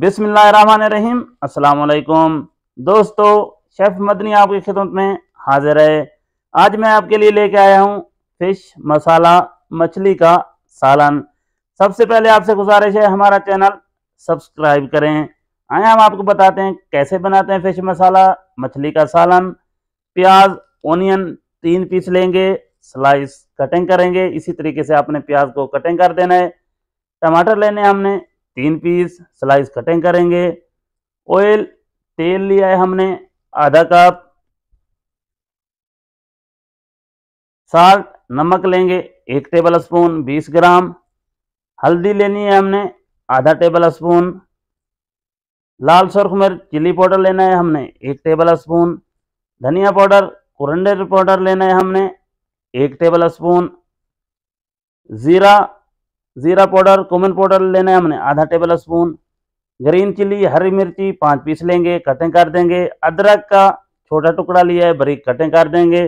बिसमीम असलकुम दोस्तों शेफ़ मदनी आपकी खिदमत में हाजिर है आज मैं आपके लिए लेके आया हूँ फ़िश मसाला मछली का सालन सबसे पहले आपसे गुजारिश है हमारा चैनल सब्सक्राइब करें आए हम आपको बताते हैं कैसे बनाते हैं फ़िश मसाला मछली का सालन प्याज ओनियन तीन पीस लेंगे स्लाइस कटिंग करेंगे इसी तरीके से आपने प्याज को कटिंग कर देना है टमाटर लेने हमने तीन पीस स्लाइस कटिंग करेंगे ऑयल तेल लिया है हमने आधा कप साल्ट नमक लेंगे एक टेबल स्पून बीस ग्राम हल्दी लेनी है हमने आधा टेबल स्पून लाल सुर्ख मिर्च चिली पाउडर लेना है हमने एक टेबल स्पून धनिया पाउडर कुरंडे पाउडर लेना है हमने एक टेबल स्पून ज़ीरा ज़ीरा पाउडर कोमन पाउडर लेना है हमने आधा टेबल स्पून ग्रीन चिली हरी मिर्ची पाँच पीस लेंगे कटिंग कर देंगे अदरक का छोटा टुकड़ा लिया है बरीक कटिंग कर देंगे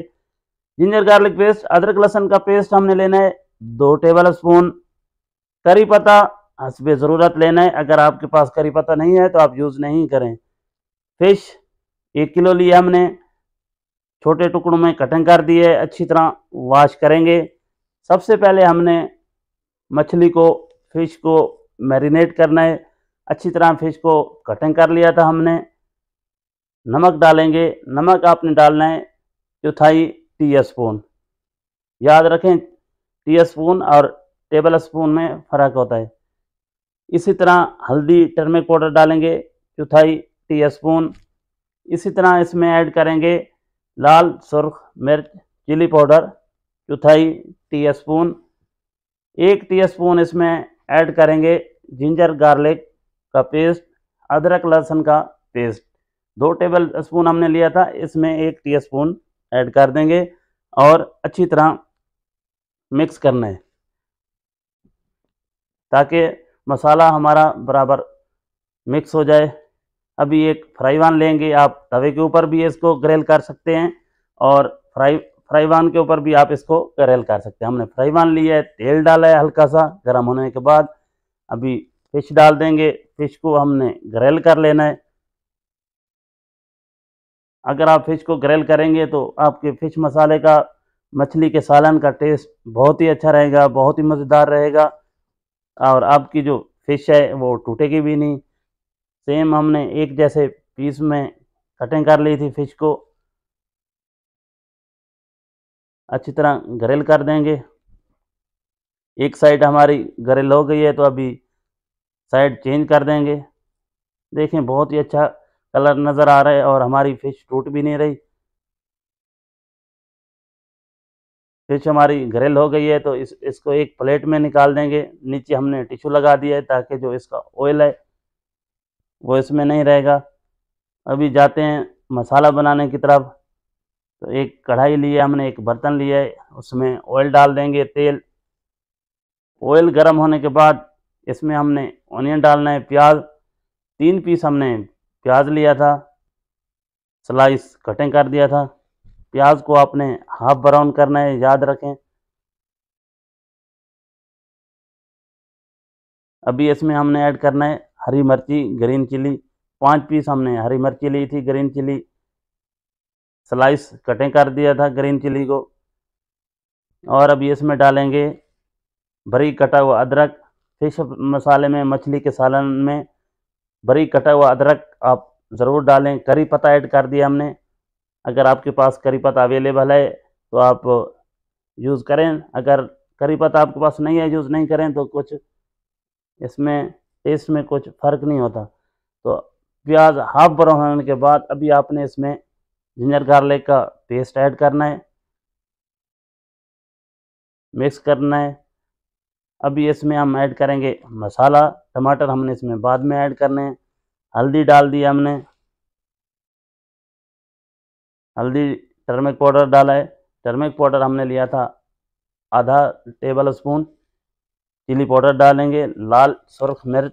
जिंजर गार्लिक पेस्ट अदरक लहसन का पेस्ट हमने लेना है दो टेबल स्पून करी पत्ता हसब ज़रूरत लेना है अगर आपके पास करी पत्ता नहीं है तो आप यूज़ नहीं करें फिश एक किलो लिया हमने छोटे टुकड़ों में कटिंग कर दी है अच्छी तरह वॉश करेंगे सबसे पहले हमने मछली को फिश को मैरिनेट करना है अच्छी तरह फिश को कटिंग कर लिया था हमने नमक डालेंगे नमक आपने डालना है चौथाई टी स्पून याद रखें टी स्पून और टेबल स्पून में फ़र्क होता है इसी तरह हल्दी टर्मिक पाउडर डालेंगे चौथाई टी स्पून इसी तरह इसमें ऐड करेंगे लाल सुर्ख मिर्च चिली पाउडर चौथाई टी स्पून एक टी स्पून इसमें ऐड करेंगे जिंजर गार्लिक का पेस्ट अदरक लहसुन का पेस्ट दो टेबल स्पून हमने लिया था इसमें एक टी स्पून ऐड कर देंगे और अच्छी तरह मिक्स करना है ताकि मसाला हमारा बराबर मिक्स हो जाए अभी एक फ्राईवान लेंगे आप तवे के ऊपर भी इसको ग्रिल कर सकते हैं और फ्राई फ्राईवान के ऊपर भी आप इसको करेल कर सकते हैं हमने फ्राईवान लिया है तेल डाला है हल्का सा गर्म होने के बाद अभी फिश डाल देंगे फिश को हमने ग्रेल कर लेना है अगर आप फिश को ग्रेल करेंगे तो आपके फिश मसाले का मछली के सालन का टेस्ट बहुत ही अच्छा रहेगा बहुत ही मज़ेदार रहेगा और आपकी जो फिश है वो टूटेगी भी नहीं सेम हमने एक जैसे पीस में कटिंग कर ली थी फिश को अच्छी तरह गरेल कर देंगे एक साइड हमारी गरेल हो गई है तो अभी साइड चेंज कर देंगे देखें बहुत ही अच्छा कलर नज़र आ रहा है और हमारी फ़िश टूट भी नहीं रही फिश हमारी घरेल हो गई है तो इस इसको एक प्लेट में निकाल देंगे नीचे हमने टिशू लगा दिया है ताकि जो इसका ऑयल है वो इसमें नहीं रहेगा अभी जाते हैं मसाला बनाने की तरफ तो एक कढ़ाई लिया हमने एक बर्तन लिया उसमें ऑयल डाल देंगे तेल ऑयल गर्म होने के बाद इसमें हमने ऑनियन डालना है प्याज तीन पीस हमने प्याज लिया था स्लाइस कटिंग कर दिया था प्याज को आपने हाफ ब्राउन करना है याद रखें अभी इसमें हमने ऐड करना है हरी मिर्ची ग्रीन चिली पांच पीस हमने हरी मिर्ची ली थी ग्रीन चिली स्लाइस कटें कर दिया था ग्रीन चिली को और अब इसमें डालेंगे भरी कटा हुआ अदरक फिश मसाले में मछली के सालन में भरी कटा हुआ अदरक आप ज़रूर डालें करी पत्ता ऐड कर दिया हमने अगर आपके पास करी पत्ता अवेलेबल है तो आप यूज़ करें अगर करी पत्ता आपके पास नहीं है यूज़ नहीं करें तो कुछ इसमें टेस्ट में कुछ फ़र्क नहीं होता तो प्याज हाफ ब्राउन होने के बाद अभी आपने इसमें जिंजर गार्लिक का पेस्ट ऐड करना है मिक्स करना है अभी इसमें हम ऐड करेंगे मसाला टमाटर हमने इसमें बाद में ऐड करने हैं हल्दी डाल दी हमने हल्दी टर्मिक पाउडर डाला है टर्मिक पाउडर हमने लिया था आधा टेबल स्पून चिली पाउडर डालेंगे लाल सुरख मिर्च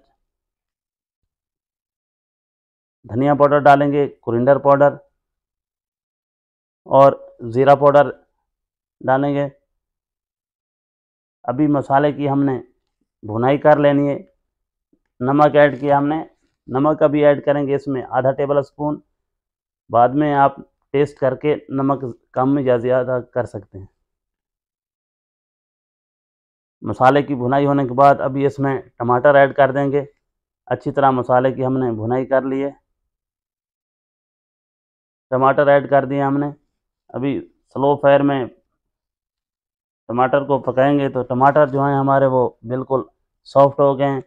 धनिया पाउडर डालेंगे कुरिंडर पाउडर और ज़ीरा पाउडर डालेंगे अभी मसाले की हमने भुनाई कर लेनी है नमक ऐड किया हमने नमक अभी ऐड करेंगे इसमें आधा टेबल स्पून बाद में आप टेस्ट करके नमक कम या ज़्यादा कर सकते हैं मसाले की भुनाई होने के बाद अभी इसमें टमाटर ऐड कर देंगे अच्छी तरह मसाले की हमने भुनाई कर ली है टमाटर ऐड कर दिए हमने अभी स्लो फायर में टमाटर को पकाएंगे तो टमाटर जो हैं हमारे वो बिल्कुल सॉफ्ट हो गए हैं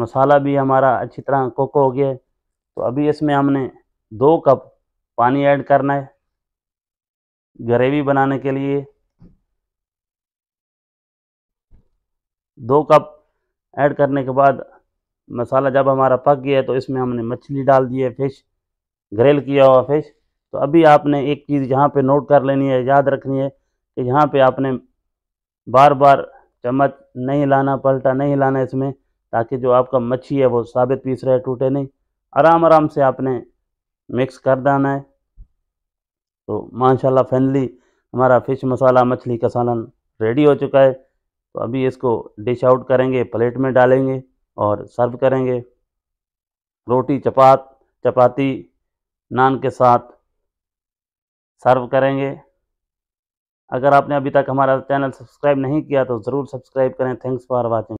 मसाला भी हमारा अच्छी तरह कुक हो गया तो अभी इसमें हमने दो कप पानी ऐड करना है ग्रेवी बनाने के लिए दो कप ऐड करने के बाद मसाला जब हमारा पक गया तो इसमें हमने मछली डाल दी है फिश ग्रिल किया हुआ फिश तो अभी आपने एक चीज़ यहाँ पे नोट कर लेनी है याद रखनी है कि यहाँ पे आपने बार बार चम्मच नहीं लाना पलटा नहीं लाना इसमें ताकि जो आपका मच्छी है वो साबित पीस रहे टूटे नहीं आराम आराम से आपने मिक्स कर देना है तो माशाल्लाह फैनली हमारा फ़िश मसाला मछली का सालन रेडी हो चुका है तो अभी इसको डिश आउट करेंगे प्लेट में डालेंगे और सर्व करेंगे रोटी चपात चपाती नान के साथ सर्व करेंगे अगर आपने अभी तक हमारा चैनल सब्सक्राइब नहीं किया तो ज़रूर सब्सक्राइब करें थैंक्स फॉर वॉचिंग